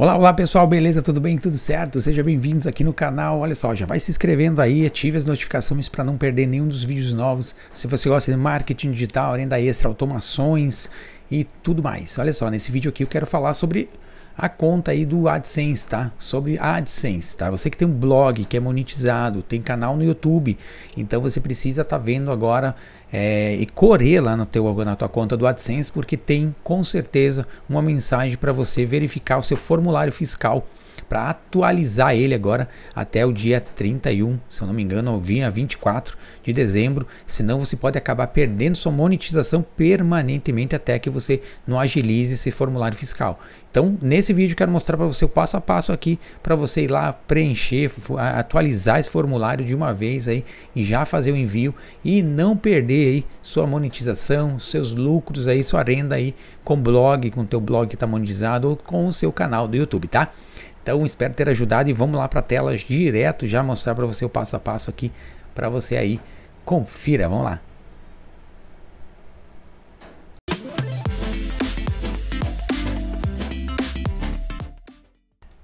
Olá, olá pessoal, beleza? Tudo bem? Tudo certo? Sejam bem-vindos aqui no canal. Olha só, já vai se inscrevendo aí, ative as notificações para não perder nenhum dos vídeos novos. Se você gosta de marketing digital, renda extra, automações e tudo mais. Olha só, nesse vídeo aqui eu quero falar sobre a conta aí do AdSense, tá? Sobre AdSense, tá? Você que tem um blog que é monetizado, tem canal no YouTube, então você precisa estar tá vendo agora é, e correr lá no teu, na tua conta do AdSense, porque tem com certeza uma mensagem para você verificar o seu formulário fiscal para atualizar ele agora até o dia 31, se eu não me engano, ou dia 24 de dezembro, senão você pode acabar perdendo sua monetização permanentemente até que você não agilize esse formulário fiscal. Então, nesse vídeo quero mostrar para você o passo a passo aqui para você ir lá preencher, atualizar esse formulário de uma vez aí e já fazer o envio e não perder aí sua monetização, seus lucros aí, sua renda aí com blog, com teu blog que está monetizado ou com o seu canal do YouTube, tá? Então espero ter ajudado e vamos lá para telas direto já mostrar para você o passo a passo aqui para você aí confira, vamos lá.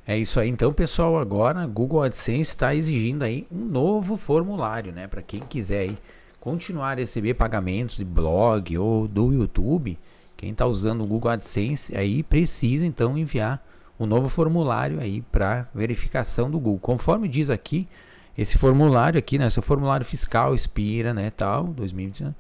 É isso aí, então pessoal, agora Google AdSense está exigindo aí um novo formulário, né, para quem quiser aí continuar a receber pagamentos de blog ou do YouTube, quem está usando o Google AdSense aí precisa então enviar um novo formulário aí para verificação do Google. Conforme diz aqui, esse formulário aqui, né, seu formulário fiscal expira, né, tal, 2020, né?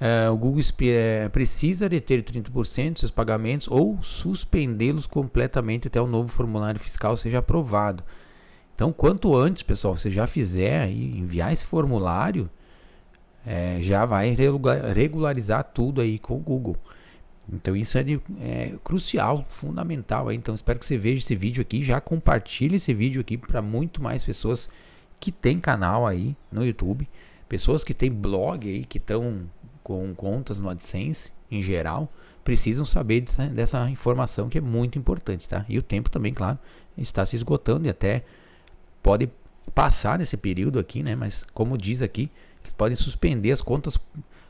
Eh, o Google expira, eh, precisa reter 30% dos seus pagamentos ou suspendê-los completamente até o novo formulário fiscal seja aprovado. Então, quanto antes, pessoal, você já fizer e enviar esse formulário, é, já vai regularizar tudo aí com o Google. Então isso é, é crucial, fundamental. Então espero que você veja esse vídeo aqui, já compartilhe esse vídeo aqui para muito mais pessoas que têm canal aí no YouTube, pessoas que têm blog aí, que estão com contas no AdSense em geral, precisam saber dessa, dessa, informação que é muito importante, tá? E o tempo também, claro, está se esgotando e até pode passar nesse período aqui, né? Mas como diz aqui, eles podem suspender as contas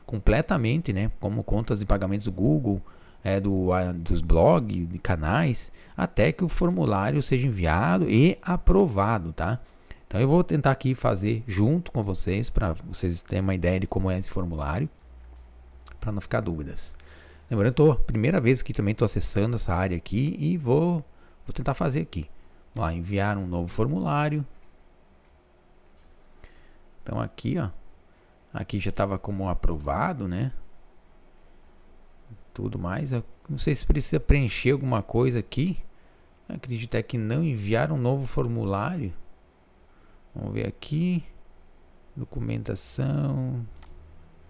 completamente, né? Como contas de pagamentos do Google, é, do, a, dos blogs, de canais, até que o formulário seja enviado e aprovado, tá? Então eu vou tentar aqui fazer junto com vocês para vocês terem uma ideia de como é esse formulário, para não ficar dúvidas. Lembrando, tô primeira vez que também estou acessando essa área aqui e vou vou tentar fazer aqui. Vamos lá, enviar um novo formulário. Então aqui, ó, Aqui já estava como aprovado, né? Tudo mais. Eu não sei se precisa preencher alguma coisa aqui. acredito é que não enviar um novo formulário. Vamos ver aqui. Documentação.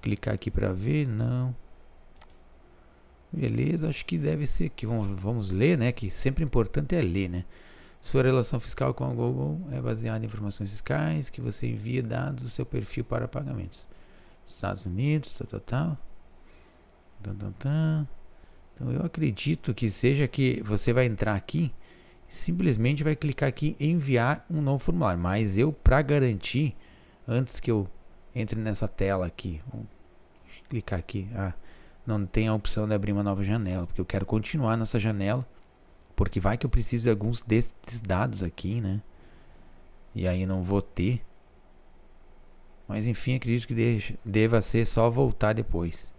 Clicar aqui para ver. Não. Beleza, acho que deve ser aqui. Vamos, vamos ler, né? Que sempre importante é ler, né? Sua relação fiscal com a Google é baseada em informações fiscais que você envia dados do seu perfil para pagamentos. Estados Unidos, tal, tal, tal. Então eu acredito que seja que você vai entrar aqui, simplesmente vai clicar aqui em enviar um novo formulário. Mas eu, para garantir, antes que eu entre nessa tela aqui, vou clicar aqui, ah, não tem a opção de abrir uma nova janela, porque eu quero continuar nessa janela porque vai que eu preciso de alguns desses dados aqui, né? E aí não vou ter. Mas enfim, acredito que deva ser só voltar depois.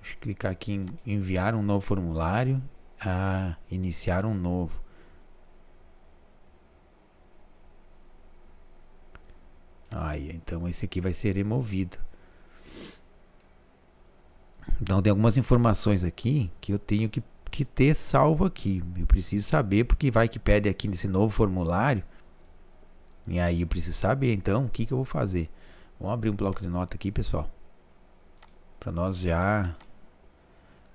Deixa eu clicar aqui em enviar um novo formulário. Ah, iniciar um novo. Aí, então esse aqui vai ser removido. Então tem algumas informações aqui que eu tenho que que ter salvo aqui. Eu preciso saber porque vai que pede aqui nesse novo formulário. E aí eu preciso saber então o que, que eu vou fazer. Vamos abrir um bloco de nota aqui, pessoal. Para nós já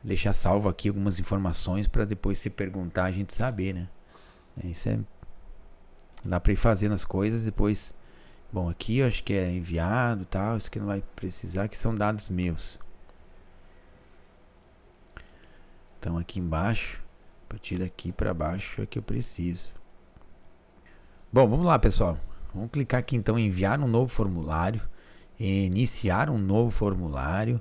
deixar salvo aqui algumas informações para depois se perguntar a gente saber, né? É, isso é dá para ir fazendo as coisas depois. Bom, aqui eu acho que é enviado, tal, isso que não vai precisar, que são dados meus. estão aqui embaixo. A partir daqui para baixo é que eu preciso. Bom, vamos lá, pessoal. Vamos clicar aqui então em enviar um novo formulário, iniciar um novo formulário.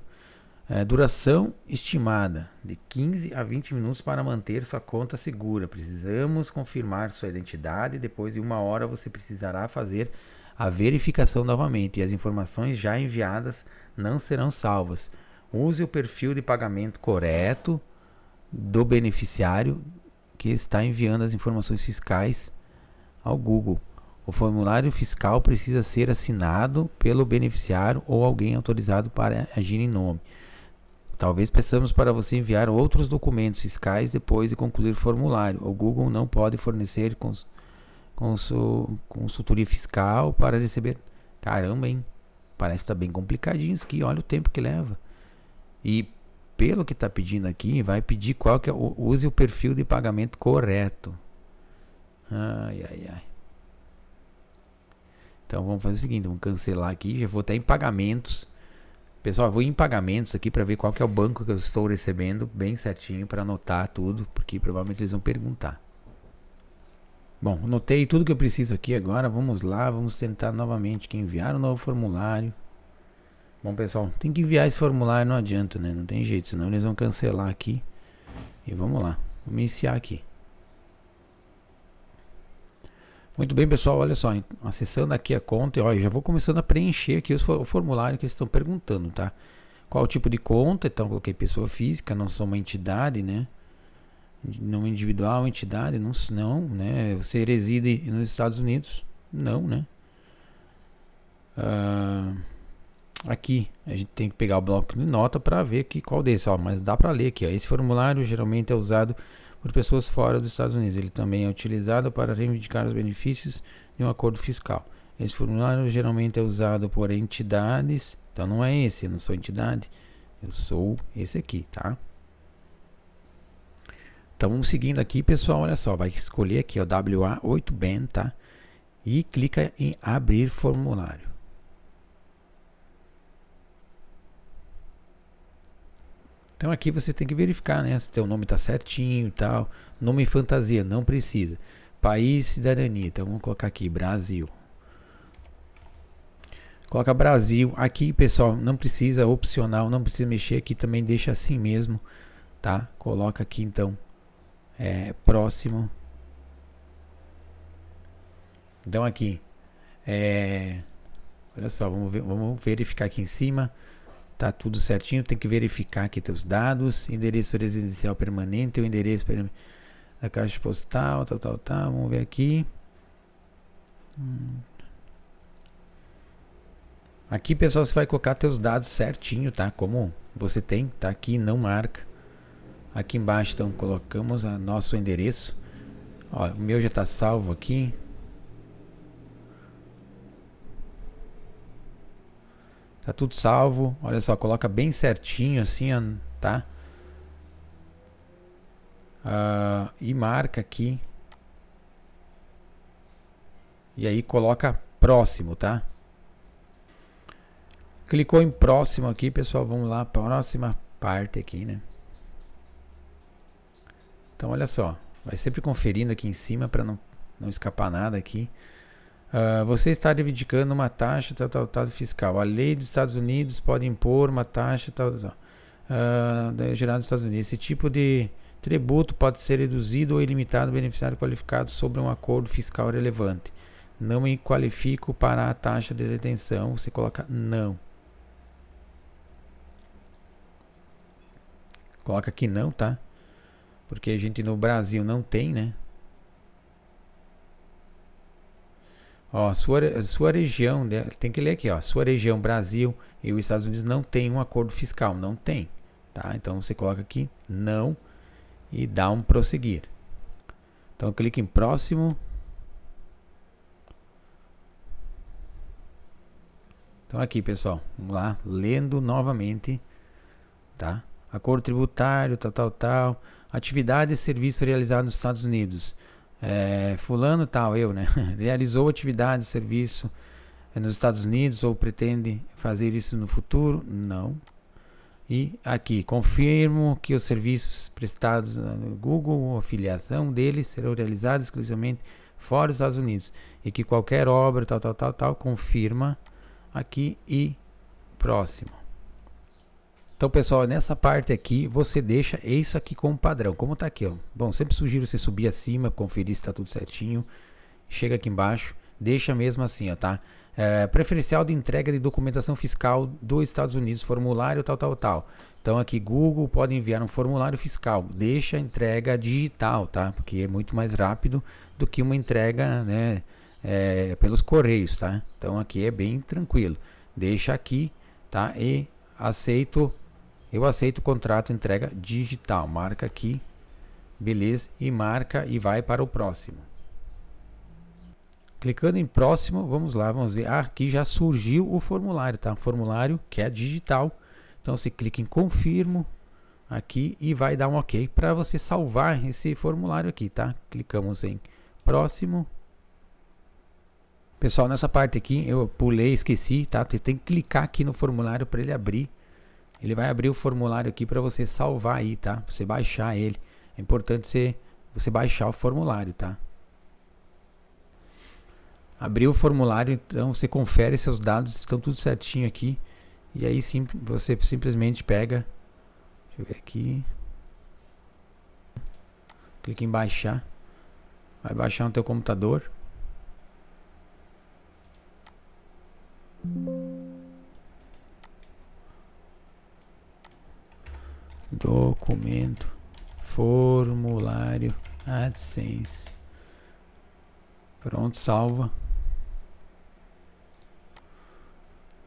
É, duração estimada de 15 a 20 minutos para manter sua conta segura. Precisamos confirmar sua identidade. Depois de uma hora, você precisará fazer a verificação novamente e as informações já enviadas não serão salvas. Use o perfil de pagamento correto do beneficiário que está enviando as informações fiscais ao Google. O formulário fiscal precisa ser assinado pelo beneficiário ou alguém autorizado para agir em nome. Talvez peçamos para você enviar outros documentos fiscais depois de concluir o formulário. O Google não pode fornecer cons consul consultoria fiscal para receber. Caramba, hein? Parece estar tá bem complicadinho isso aqui. Olha o tempo que leva. E pelo que está pedindo aqui, vai pedir qual que é. O, use o perfil de pagamento correto. Ai, ai, ai. Então vamos fazer o seguinte, vamos cancelar aqui. Já vou até em pagamentos. Pessoal, vou em pagamentos aqui para ver qual que é o banco que eu estou recebendo, bem certinho para anotar tudo, porque provavelmente eles vão perguntar. Bom, notei tudo que eu preciso aqui agora. Vamos lá, vamos tentar novamente que enviar o um novo formulário. Bom, pessoal, tem que enviar esse formulário, não adianta, né? Não tem jeito, senão eles vão cancelar aqui. E vamos lá, vamos iniciar aqui. Muito bem, pessoal, olha só, acessando aqui a conta, e olha já vou começando a preencher aqui o formulário que eles estão perguntando, tá? Qual o tipo de conta, então coloquei pessoa física, não sou uma entidade, né? Não individual, entidade, não, não né? Você reside nos Estados Unidos? Não, né? Ah... Uh aqui a gente tem que pegar o bloco de nota para ver que qual desse, ó, mas dá para ler aqui. Ó. Esse formulário geralmente é usado por pessoas fora dos Estados Unidos. Ele também é utilizado para reivindicar os benefícios de um acordo fiscal. Esse formulário geralmente é usado por entidades. Então não é esse, eu não sou entidade, eu sou esse aqui, tá? Então vamos seguindo aqui, pessoal, olha só, vai escolher aqui o WA8BAN, tá? E clica em abrir formulário. Então aqui você tem que verificar, né? Se teu nome está certinho e tal. Nome fantasia, não precisa. País, cidadania. Então vamos colocar aqui Brasil. Coloca Brasil aqui, pessoal, não precisa opcional, não precisa mexer aqui também, deixa assim mesmo, tá? Coloca aqui então é, próximo. Então aqui é, olha só, vamos ver, vamos verificar aqui em cima. Tá tudo certinho, tem que verificar aqui teus dados, endereço residencial permanente, o endereço da caixa postal, tal, tal, tal. Vamos ver aqui. Hum. Aqui, pessoal, você vai colocar teus dados certinho, tá? Como você tem, tá aqui, não marca. Aqui embaixo, então, colocamos o nosso endereço. Ó, o meu já está salvo aqui. Tá tudo salvo. Olha só, coloca bem certinho assim, tá? Uh, e marca aqui. E aí coloca próximo, tá? Clicou em próximo aqui, pessoal. Vamos lá para a próxima parte aqui, né? Então, olha só. Vai sempre conferindo aqui em cima para não, não escapar nada aqui. Ah, você está reivindicando uma taxa tal, tal, tal fiscal. A lei dos Estados Unidos pode impor uma taxa tal, tal, uh, ah, gerada nos Estados Unidos. Esse tipo de tributo pode ser reduzido ou ilimitado ao beneficiário qualificado sobre um acordo fiscal relevante. Não me qualifico para a taxa de detenção. Você coloca não. Coloca aqui não, tá? Porque a gente no Brasil não tem, né? Ó, sua, sua região, né? tem que ler aqui, ó, sua região Brasil e os Estados Unidos não tem um acordo fiscal, não tem, tá? Então você coloca aqui não e dá um prosseguir. Então clique em próximo. Então aqui, pessoal, vamos lá, lendo novamente, tá? Acordo tributário, tal, tal, tal. Atividade e serviço realizado nos Estados Unidos é, fulano tal, eu, né? Realizou atividade, serviço é, nos Estados Unidos ou pretende fazer isso no futuro? Não. E aqui, confirmo que os serviços prestados no Google ou filiação dele serão realizados exclusivamente fora dos Estados Unidos e que qualquer obra tal, tal, tal, tal, confirma aqui e próximo. Então, pessoal, nessa parte aqui, você deixa isso aqui como padrão, como tá aqui, ó. Bom, sempre sugiro você subir acima, conferir se tá tudo certinho. Chega aqui embaixo, deixa mesmo assim, ó, tá? É, preferencial de entrega de documentação fiscal dos Estados Unidos, formulário tal, tal, tal. Então aqui Google pode enviar um formulário fiscal, deixa a entrega digital, tá? Porque é muito mais rápido do que uma entrega, né, é, pelos correios, tá? Então aqui é bem tranquilo, deixa aqui, tá? E aceito eu aceito o contrato entrega digital. Marca aqui. Beleza. E marca e vai para o próximo. Clicando em próximo, vamos lá, vamos ver. Ah, aqui já surgiu o formulário, tá? Formulário que é digital. Então você clica em confirmo aqui e vai dar um OK para você salvar esse formulário aqui, tá? Clicamos em próximo. Pessoal, nessa parte aqui eu pulei, esqueci, tá? Você tem que clicar aqui no formulário para ele abrir. Ele vai abrir o formulário aqui para você salvar aí, tá? Pra você baixar ele. É importante você, você baixar o formulário, tá? Abriu o formulário, então você confere seus dados, estão tudo certinho aqui. E aí sim, você simplesmente pega. Deixa eu ver aqui. Clique em baixar. Vai baixar no teu computador. documento, formulário AdSense. Pronto, salva.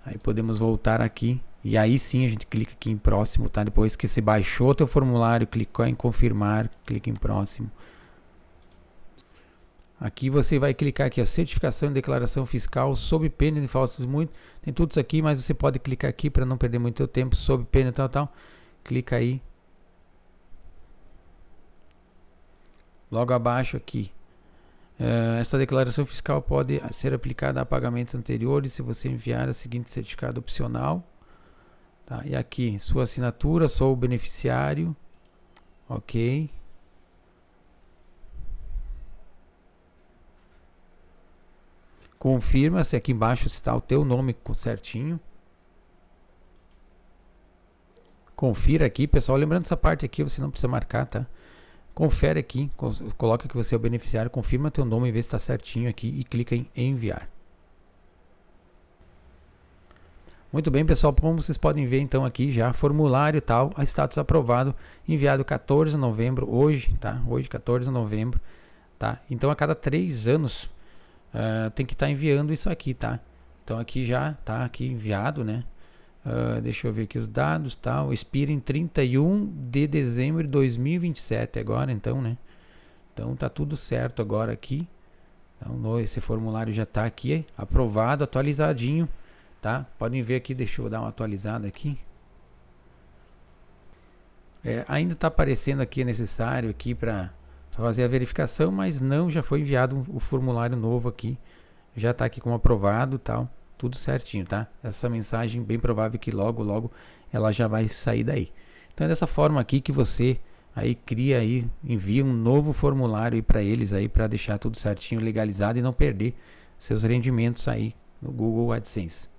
Aí podemos voltar aqui e aí sim a gente clica aqui em próximo, tá? Depois que você baixou teu formulário, clicou em confirmar, clica em próximo. Aqui você vai clicar aqui a certificação e declaração fiscal sob pena de falsas muito. Tem tudo isso aqui, mas você pode clicar aqui para não perder muito tempo sob pena tal tal clica aí. Logo abaixo aqui. Uh, esta declaração fiscal pode ser aplicada a pagamentos anteriores se você enviar o seguinte certificado opcional. Tá? E aqui, sua assinatura, sou o beneficiário. Ok. Confirma se aqui embaixo está o teu nome certinho. Confira aqui, pessoal. Lembrando essa parte aqui, você não precisa marcar, tá? Confere aqui, coloca que você é o beneficiário, confirma teu nome e vê se está certinho aqui e clica em enviar. Muito bem, pessoal, como vocês podem ver então aqui já, formulário tal, a status aprovado, enviado 14 de novembro, hoje, tá? Hoje, 14 de novembro, tá? Então, a cada três anos uh, tem que estar tá enviando isso aqui, tá? Então, aqui já tá aqui enviado, né? Ah, deixa eu ver aqui os dados, tá? expira em 31 de dezembro de 2027 agora, então, né? Então tá tudo certo agora aqui. Então, esse formulário já está aqui aprovado, atualizadinho, tá? Podem ver aqui, deixa eu dar uma atualizada aqui. É, ainda está aparecendo aqui é necessário aqui para fazer a verificação, mas não, já foi enviado o formulário novo aqui, já está aqui como aprovado, tal tudo certinho, tá? Essa mensagem bem provável que logo, logo ela já vai sair daí. Então é dessa forma aqui que você aí cria aí, envia um novo formulário para eles aí para deixar tudo certinho, legalizado e não perder seus rendimentos aí no Google AdSense.